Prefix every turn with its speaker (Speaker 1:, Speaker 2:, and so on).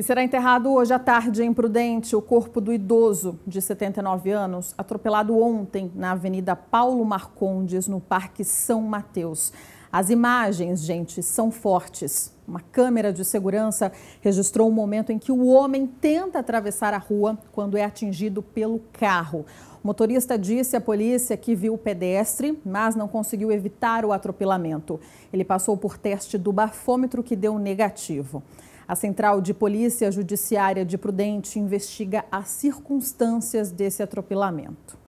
Speaker 1: E será enterrado hoje à tarde em Prudente o corpo do idoso de 79 anos, atropelado ontem na Avenida Paulo Marcondes, no Parque São Mateus. As imagens, gente, são fortes. Uma câmera de segurança registrou o um momento em que o homem tenta atravessar a rua quando é atingido pelo carro. O motorista disse à polícia que viu o pedestre, mas não conseguiu evitar o atropelamento. Ele passou por teste do bafômetro que deu negativo. A Central de Polícia Judiciária de Prudente investiga as circunstâncias desse atropelamento.